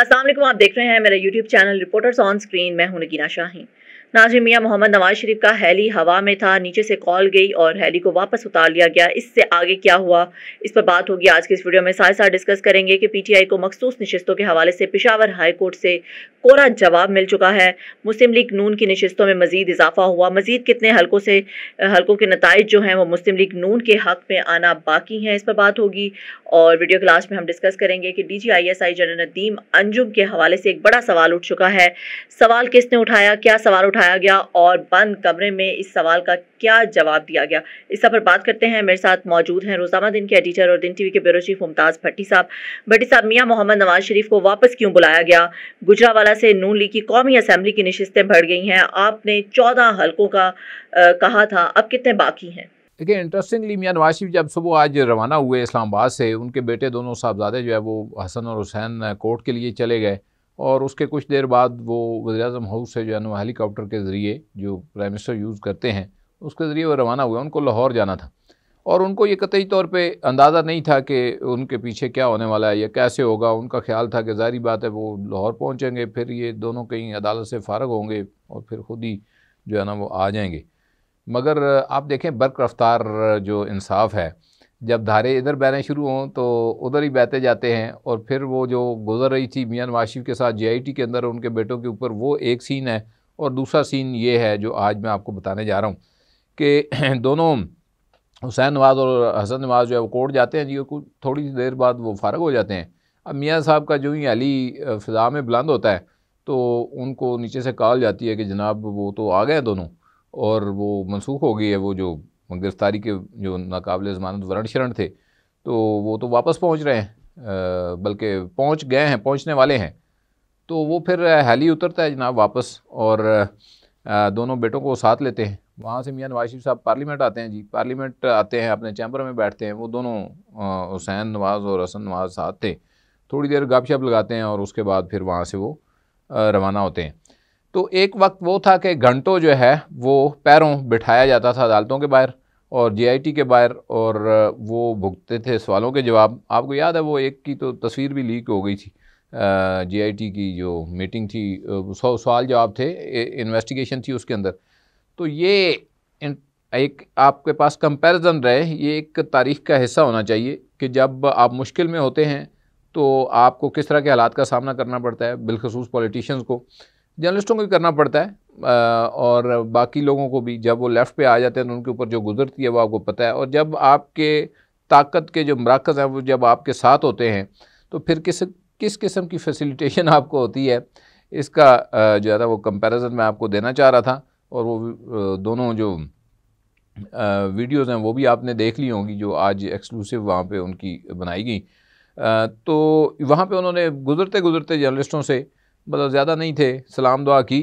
असल आप देख रहे हैं मेरा YouTube channel reporters on screen मैं हूं नगीना शाहीन नाजिम मियाँ मोहम्मद नवाज शरीफ का हैली हवा में था नीचे से कॉल गई और हैली को वापस उतार लिया गया इससे आगे क्या हुआ इस पर बात होगी आज के इस वीडियो में साथ साथ डिस्कस करेंगे कि पीटीआई को मखसूस नशस्तों के हवाले से पिशावर हाई कोर्ट से कोरा जवाब मिल चुका है मुस्लिम लीग नून की नशस्तों में मजीद इजाफा हुआ मजीद कितने हल्कों से हल्कों के नतज जो हैं वो मुस्लिम लीग नून के हक में आना बाकी हैं इस पर बात होगी और वीडियो क्लास में हम डिस्कस करेंगे कि D G I S I general Nadeem Anjum के हवाले से एक बड़ा सवाल उठ चुका है सवाल किसने उठाया क्या सवाल उठाया उठाया गया और बंद कमरे में इस सवाल का क्या जवाब दिया गया इस सब पर बात करते हैं मेरे साथ मौजूद हैं रोजामा दिन के एडिटर और दिन टीवी के ब्यूरो चीफ मुमताज़ भट्टी साहब भट्टी साहब मियाँ मोहम्मद नवाज शरीफ को वापस क्यों बुलाया गया गुजरावाला से नून लीग की कौमी असम्बली की नशस्तें बढ़ गई हैं आपने चौदह हल्कों का आ, कहा था अब कितने बाकी हैं देखिए इंटरेस्टिंगली मियाँ नवाज शरीफ जब सुबह आज रवाना हुए इस्लामाबाद से उनके बेटे दोनों साहबजादे जो है वो हसन और हुसैन कोर्ट के लिए चले गए और उसके कुछ देर बाद वो वजी अजम हाउस से जो है ना हेलीकॉप्टर के ज़रिए जो प्राइम मिनिस्टर यूज़ करते हैं उसके ज़रिए वो रवाना हुए उनको लाहौर जाना था और उनको ये कतई तौर पे अंदाज़ा नहीं था कि उनके पीछे क्या होने वाला है या कैसे होगा उनका ख्याल था कि जारी बात है वो लाहौर पहुँचेंगे फिर ये दोनों कहीं अदालत से फारग होंगे और फिर खुद ही जो है ना वो आ जाएंगे मगर आप देखें बर्क रफ्तार जो इंसाफ है जब धारे इधर बहने शुरू हों तो उधर ही बहते जाते हैं और फिर वो जो गुजर रही थी मियाँ नवाज शरीफ के साथ जीआईटी के अंदर उनके बेटों के ऊपर वो एक सीन है और दूसरा सीन ये है जो आज मैं आपको बताने जा रहा हूँ कि दोनों हुसैन नवाज़ और हसन नवाज़ जो है वो कोर्ट जाते हैं जी कुछ थोड़ी देर बाद वो फारग हो जाते हैं अब मियाँ साहब का जो ही अली फ़िज़ा में बुलंद होता है तो उनको नीचे से कॉल जाती है कि जनाब वो तो आ गए दोनों और वो मनसूख हो गई है वो जो गिरफ्तारी के जो नाकबले जमानत वरण शरण थे तो वो तो वापस पहुँच रहे हैं बल्कि पहुँच गए हैं पहुँचने वाले हैं तो वो फिर हैली उतरता है जनाब वापस और दोनों बेटों को साथ लेते हैं वहाँ से मियाँ नवाज शरीफ साहब पार्लीमेंट आते हैं जी पार्लीमेंट आते हैं अपने चैम्बर में बैठते हैं वो दोनों हुसैन नवाज़ और हसन नवाज़ साथ थे थोड़ी देर गपशप लगाते हैं और उसके बाद फिर वहाँ से वो रवाना होते हैं तो एक वक्त वो था कि घंटों जो है वो पैरों बिठाया जाता था अदालतों के बाहर और जीआईटी के बाहर और वो भुगते थे सवालों के जवाब आपको याद है वो एक की तो तस्वीर भी लीक हो गई थी जीआईटी की जो मीटिंग थी सौ सवाल जवाब थे इन्वेस्टिगेशन थी उसके अंदर तो ये एक आपके पास कंपैरिजन रहे ये एक तारीख का हिस्सा होना चाहिए कि जब आप मुश्किल में होते हैं तो आपको किस तरह के हालात का सामना करना पड़ता है बिलखसूस पॉलिटिशन को जर्नलिस्टों को भी करना पड़ता है और बाकी लोगों को भी जब वो लेफ़्ट पे आ जाते हैं तो उनके ऊपर जो गुजरती है वो आपको पता है और जब आपके ताकत के जो मराकज़ हैं वो जब आपके साथ होते हैं तो फिर किस किस किस्म की फैसिलिटेशन आपको होती है इसका जो है वो कंपैरिजन मैं आपको देना चाह रहा था और वो दोनों जो वीडियोज़ हैं वो भी आपने देख ली होंगी जो आज एक्सक्लूसिव वहाँ पर उनकी बनाई गई तो वहाँ पर उन्होंने गुज़रते गुज़रते जर्नलिस्टों से मतलब ज़्यादा नहीं थे सलाम दुआ की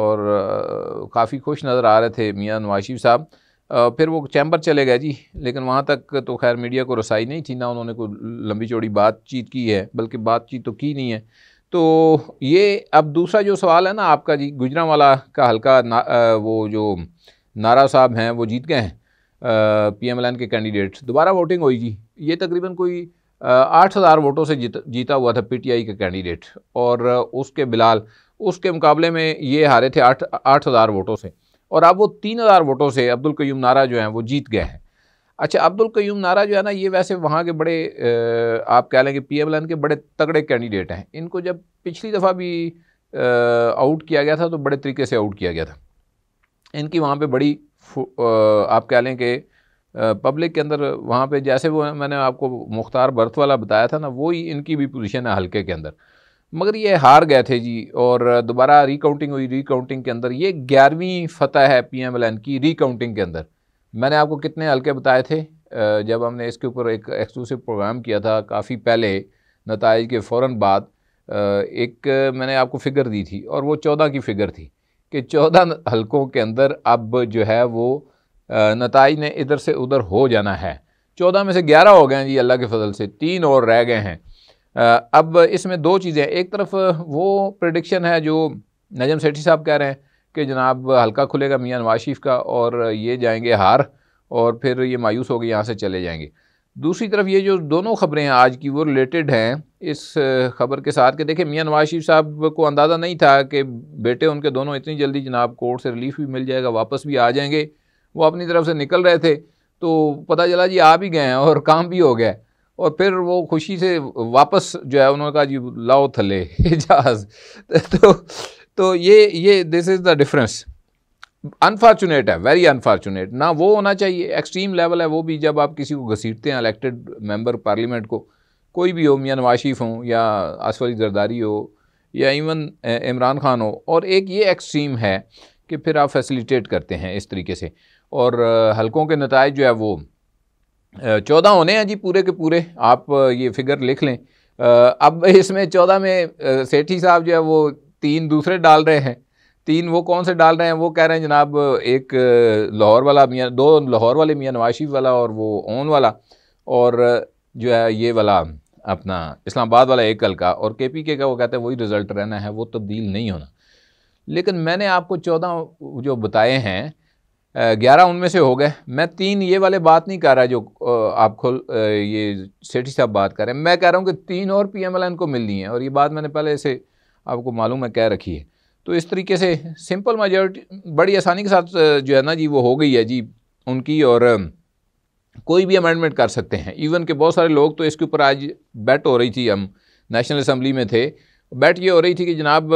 और काफ़ी खुश नज़र आ रहे थे मियाँ नवाशिफ़ साहब फिर वो चैम्बर चले गए जी लेकिन वहाँ तक तो खैर मीडिया को रसाई नहीं थी ना उन्होंने कोई लंबी चौड़ी बातचीत की है बल्कि बातचीत तो की नहीं है तो ये अब दूसरा जो सवाल है ना आपका जी गुजरावाला का हल्का ना, वो जो नारा साहब हैं वो जीत गए हैं पी एम एल एन के कैंडिडेट्स दोबारा वोटिंग हुई जी ये तकरीबन कोई आठ हज़ार वोटों से जीत, जीता हुआ था पीटीआई का कैंडिडेट और उसके बिलाल उसके मुकाबले में ये हारे थे आठ आठ हज़ार वोटों से और अब वो तीन हज़ार वोटों से अब्दुल कयूम नारा जो हैं वो जीत गए हैं अच्छा अब्दुल कयूम नारा जो है ना ये वैसे वहाँ के बड़े आप कह लें कि पी एम के बड़े तगड़े कैंडिडेट हैं इनको जब पिछली दफ़ा भी आउट किया गया था तो बड़े तरीके से आउट किया गया था इनकी वहाँ पर बड़ी आप कह लें कि पब्लिक के अंदर वहाँ पे जैसे वो मैंने आपको मुख्तार बर्थ वाला बताया था ना वही इनकी भी पोजीशन है हल्के के अंदर मगर ये हार गए थे जी और दोबारा रिकाउंटिंग हुई रिकाउंटिंग के अंदर ये ग्यारहवीं फतह है पी एम एल एन की रिकाउंटिंग के अंदर मैंने आपको कितने हल्के बताए थे जब हमने इसके ऊपर एक एक्सक्लूसिव प्रोग्राम किया था काफ़ी पहले नतज के फ़ौर बाद एक मैंने आपको फ़िगर दी थी और वो चौदह की फ़िगर थी कि चौदह हल्कों के अंदर अब जो है वो नतज ने इधर से उधर हो जाना है चौदह में से ग्यारह हो गए हैं जी अल्लाह के फजल से तीन और रह गए हैं अब इसमें दो चीज़ें एक तरफ वो प्रडिक्शन है जो नजम सेठी साहब कह रहे हैं कि जनाब हल्का खुलेगा मियाँ नवाज शरीफ का और ये जाएंगे हार और फिर ये मायूस हो गए यहाँ से चले जाएंगे दूसरी तरफ ये जो दोनों खबरें हैं आज की वो रिलेटेड हैं इस खबर के साथ कि देखिए मियाँ नवाज शरीफ साहब को अंदाज़ा नहीं था कि बेटे उनके दोनों इतनी जल्दी जनाब कोर्ट से रिलीफ भी मिल जाएगा वापस भी आ जाएंगे वो अपनी तरफ से निकल रहे थे तो पता चला जी आ भी गए हैं और काम भी हो गया और फिर वो खुशी से वापस जो है उन्होंने कहा जी लाओ थले जहाज तो तो ये ये this is the difference unfortunate है वेरी अनफॉर्चुनेट ना वो होना चाहिए एक्सट्रीम लेवल है वो भी जब आप किसी को घसीटते हैं इलेक्टेड मेंबर पार्लियामेंट को कोई भी हो मियाँ नवाज शरीफ हों या असफरी जरदारी हो या इवन eh, इमरान खान हो और एक ये एक्सट्रीम है कि फिर आप फैसिलिटेट करते हैं इस तरीके से और हलकों के नतज जो है वो चौदह होने हैं जी पूरे के पूरे आप ये फिगर लिख लें अब इसमें चौदह में सेठी साहब जो है वो तीन दूसरे डाल रहे हैं तीन वो कौन से डाल रहे हैं वो कह रहे हैं जनाब एक लाहौर वाला मियाँ दो लाहौर वाले मियाँ नवाशिफ वाला और वो ओन वाला और जो है ये वाला अपना इस्लामाबाद वाला एक कल का और के पी के का वो कहते हैं वही रिज़ल्ट रहना है वो तब्दील नहीं होना लेकिन मैंने आपको चौदह जो बताए हैं ग्यारह उनमें से हो गए मैं तीन ये वाले बात नहीं कर रहा जो आप खुल ये सेठी साहब बात कर रहे हैं मैं कह रहा हूँ कि तीन और पी एम एल एन को मिलनी है और ये बात मैंने पहले से आपको मालूम है कह रखी है तो इस तरीके से सिंपल मेजॉरिटी बड़ी आसानी के साथ जो है ना जी वो हो गई है जी उनकी और कोई भी अमेंडमेंट कर सकते हैं इवन के बहुत सारे लोग तो इसके ऊपर आज बैट हो रही थी हम नेशनल असम्बली में थे बैट ये हो रही थी कि जनाब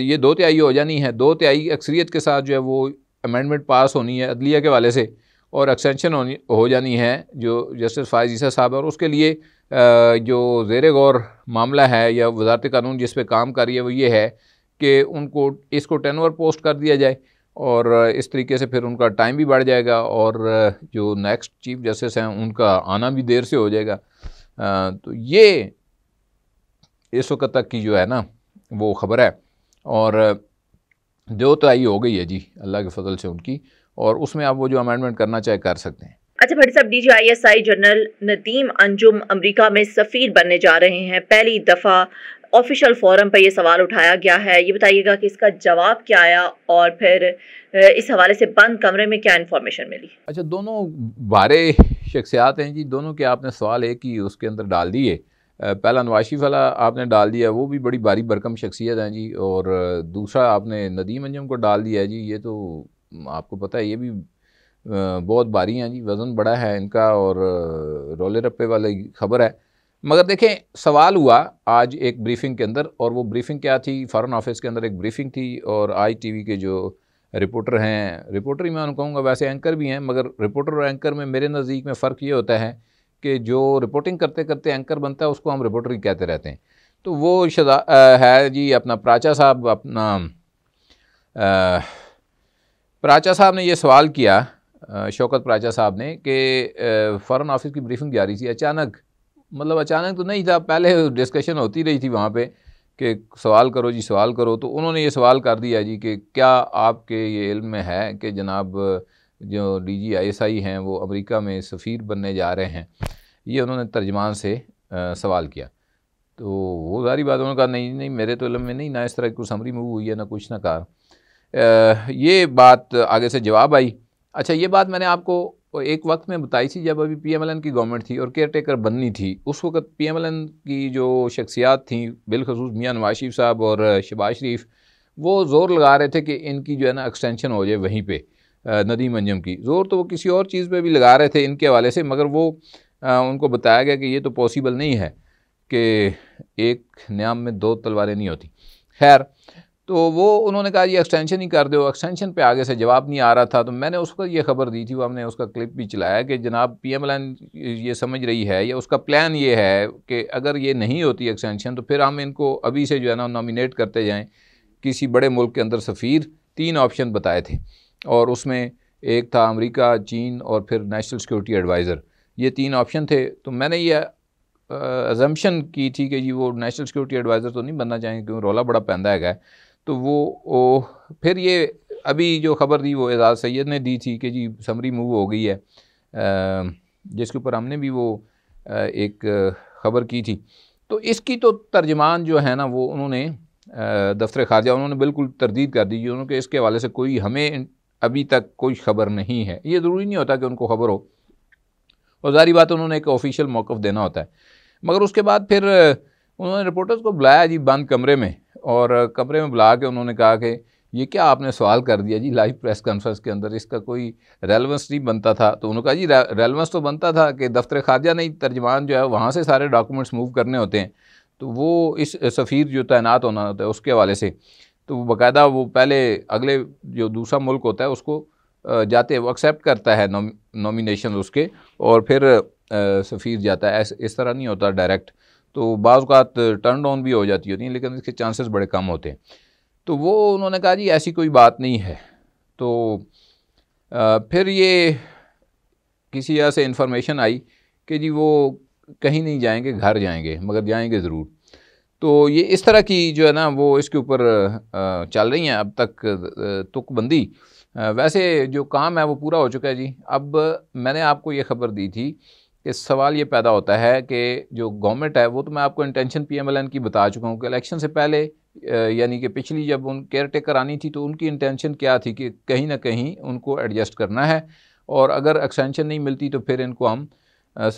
ये दो तिहाई हो जानी है दो तिहाई अक्सरियत के साथ जो है वो अमेंडमेंट पास होनी है अदलिया के वाले से और एक्सटेंशन होनी हो जानी है जो जस्टिस फायज ईसा साहब है और उसके लिए जो जेर गौर मामला है या वजारत कानून जिस पर काम कर रही है वो ये है कि उनको इसको टेन ओवर पोस्ट कर दिया जाए और इस तरीके से फिर उनका टाइम भी बढ़ जाएगा और जो नेक्स्ट चीफ जस्टिस हैं उनका आना भी देर से हो जाएगा तो ये इस वक्त तक की जो है ना वो ख़बर है और दो तो आई हो गई है जी अल्लाह के फजल से उनकी और उसमें आप वो जो अमेंडमेंट करना चाहे कर सकते हैं अच्छा भट्टी साहब D G I S I general Nadeem Anjum America में सफ़ीर बनने जा रहे हैं पहली दफ़ा ऑफिशियल फोरम पर यह सवाल उठाया गया है ये बताइएगा कि इसका जवाब क्या आया और फिर इस हवाले से बंद कमरे में क्या इन्फॉर्मेशन मिली अच्छा दोनों बारे शख्सियात हैं जी दोनों के आपने सवाल एक ही उसके अंदर डाल दिए पहला नवाशी वाला आपने डाल दिया वो भी बड़ी बारी बरकम शख्सियत हैं जी और दूसरा आपने नदीम अंजम को डाल दिया है जी ये तो आपको पता है ये भी बहुत भारी हैं जी वज़न बड़ा है इनका और रोले रप्पे वाली खबर है मगर देखें सवाल हुआ आज एक ब्रीफिंग के अंदर और वो ब्रीफिंग क्या थी फ़ॉरन ऑफिस के अंदर एक ब्रीफिंग थी और आई टी के जो रिपोर्टर हैं रिपोर्टर ही मैं उन्होंने कहूँगा वैसे एंकर भी हैं मगर रिपोर्टर और एंकर में मेरे नज़दीक में फ़र्क ये होता है कि जो रिपोर्टिंग करते करते एंकर बनता है उसको हम रिपोर्टर कहते रहते हैं तो वो शदा आ, है जी अपना प्राचा साहब अपना आ, प्राचा साहब ने ये सवाल किया शौकत प्राचा साहब ने कि फ़ॉरन ऑफिस की ब्रीफिंग जारी थी अचानक मतलब अचानक तो नहीं था पहले डिस्कशन होती रही थी वहाँ पे कि सवाल करो जी सवाल करो तो उन्होंने ये सवाल कर दिया जी कि क्या आपके ये इल्म में है कि जनाब जो डी जी आई एस आई हैं वो अमरीका में सफ़ीर बनने जा रहे हैं ये उन्होंने तर्जमान से आ, सवाल किया तो वो सारी बात उन्होंने कहा नहीं नहीं मेरे तो इलम में नहीं ना इस तरह की कोई समरी मूव हुई है ना कुछ ना कहा ये बात आगे से जवाब आई अच्छा ये बात मैंने आपको एक वक्त में बताई थी जब अभी पी एम एल एन की गवर्नमेंट थी और केयर टेकर बननी थी उस वक्त पी एम एल एन की जो शख्सियात थी बिलखसूस मियाँ नवाज शरीफ साहब और शबाज शरीफ वो ज़ोर लगा रहे थे कि इनकी जो है ना एक्सटेंशन हो जाए वहीं पर नदी मंजम की ज़ोर तो वो किसी और चीज़ पे भी लगा रहे थे इनके हवाले से मगर वो आ, उनको बताया गया कि ये तो पॉसिबल नहीं है कि एक न्याम में दो तलवारें नहीं होती खैर तो वो उन्होंने कहा ये एक्सटेंशन ही कर दो एक्सटेंशन पे आगे से जवाब नहीं आ रहा था तो मैंने उसको ये खबर दी थी वो हमने उसका क्लिप भी चलाया कि जनाब पी एम एल ये समझ रही है या उसका प्लान ये है कि अगर ये नहीं होती एक्सटेंशन तो फिर हम इनको अभी से जो है ना नॉमिनेट करते जाएँ किसी बड़े मुल्क के अंदर सफ़ीर तीन ऑप्शन बताए थे और उसमें एक था अमेरिका चीन और फिर नेशनल सिक्योरिटी एडवाइज़र ये तीन ऑप्शन थे तो मैंने ये एजम्पन की थी कि जी वो नेशनल सिक्योरिटी एडवाइज़र तो नहीं बनना चाहेंगे क्योंकि रोला बड़ा पैदा है तो वो ओ, फिर ये अभी जो खबर थी वो एजाज़ सैद ने दी थी कि जी समरी मूव हो गई है जिसके ऊपर हमने भी वो एक ख़बर की थी तो इसकी तो तर्जमान जो है ना वो उन्होंने दफ्तर खारजा उन्होंने बिल्कुल तरदीद कर दी उन्होंने इसके हवाले से कोई हमें अभी तक कोई खबर नहीं है ये ज़रूरी नहीं होता कि उनको खबर हो और जारी बात उन्होंने एक ऑफिशियल मौक़ देना होता है मगर उसके बाद फिर उन्होंने रिपोर्टर्स को बुलाया जी बंद कमरे में और कमरे में बुला के उन्होंने कहा कि ये क्या आपने सवाल कर दिया जी लाइव प्रेस कॉन्फ्रेंस के अंदर इसका कोई रेलवेंस नहीं बनता था तो उन्होंने कहा जी रेलवेंस तो बनता था कि दफ्तर खारजा नहीं तर्जमान जो है वहाँ से सारे डॉक्यूमेंट्स मूव करने होते हैं तो वो इस सफ़ीर जो तैनात होना होता है उसके हवाले से तो वो बाकायदा वो पहले अगले जो दूसरा मुल्क होता है उसको जाते वो एक्सेप्ट करता है नॉम नॉमिनेशन उसके और फिर सफ़ीर जाता है ऐस, इस तरह नहीं होता डायरेक्ट तो बाज़ात टर्न डाउन भी हो जाती होती हैं लेकिन इसके चांसेस बड़े कम होते हैं तो वो उन्होंने कहा जी ऐसी कोई बात नहीं है तो आ, फिर ये किसी यहाँ से इन्फॉर्मेशन आई कि जी वो कहीं नहीं जाएंगे घर जाएंगे मगर जाएंगे ज़रूर तो ये इस तरह की जो है ना वो इसके ऊपर चल रही हैं अब तक तुकबंदी वैसे जो काम है वो पूरा हो चुका है जी अब मैंने आपको ये खबर दी थी कि सवाल ये पैदा होता है कि जो गवर्नमेंट है वो तो मैं आपको इंटेंशन पीएमएलएन की बता चुका हूँ कि इलेक्शन से पहले यानी कि पिछली जब उन केयर टेकर आनी थी तो उनकी इंटेंशन क्या थी कि कहीं ना कहीं उनको एडजस्ट करना है और अगर एक्सटेंशन नहीं मिलती तो फिर इनको हम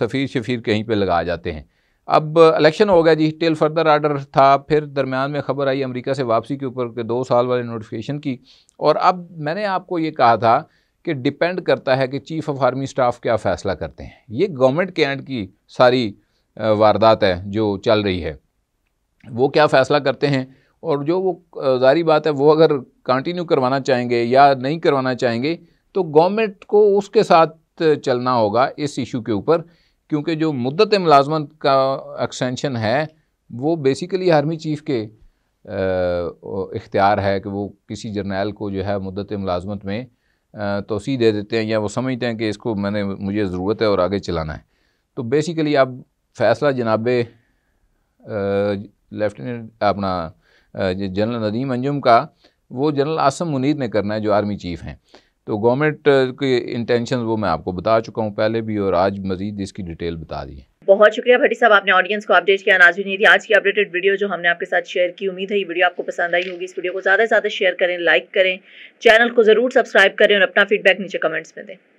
सफ़ीर शफीर कहीं पर लगा जाते हैं अब इलेक्शन हो गया जी टिल फर्दर आर्डर था फिर दरमियान में ख़बर आई अमेरिका से वापसी के ऊपर दो साल वाले नोटिफिकेशन की और अब मैंने आपको ये कहा था कि डिपेंड करता है कि चीफ़ ऑफ आर्मी स्टाफ क्या फ़ैसला करते हैं ये गवर्नमेंट के एंड की सारी वारदात है जो चल रही है वो क्या फ़ैसला करते हैं और जो वो जारी बात है वो अगर कंटिन्यू करवाना चाहेंगे या नहीं करवाना चाहेंगे तो गवर्नमेंट को उसके साथ चलना होगा इस इशू के ऊपर क्योंकि जो मुद्दत मुलाजमत का एक्सटेंशन है वो बेसिकली आर्मी चीफ़ के इख्तियार है कि वो किसी जर्नैल को जो है मुद्दत मुलाजमत में तोसी दे देते हैं या वो समझते हैं कि इसको मैंने मुझे ज़रूरत है और आगे चलाना है तो बेसिकली अब फैसला जनाब लेफ्टिनेंट अपना जनरल नदीम अंजुम का वो जनरल आसम मुनीर ने करना है जो आर्मी चीफ़ हैं तो गवर्नमेंट uh, के इंटेंशन वो मैं आपको बता चुका हूँ पहले भी और आज मजीद इसकी डिटेल बता दी बहुत शुक्रिया भट्टी साहब आपने ऑडियंस को अपडेट किया भी नहीं थी आज की अपडेटेड वीडियो जो हमने आपके साथ शेयर की उम्मीद है ये वीडियो आपको पसंद आई होगी इस वीडियो को ज़्यादा से ज़्यादा शेयर करें लाइक करें चैनल को ज़रूर सब्सक्राइब करें और अपना फीडबैक नीचे कमेंट्स में दें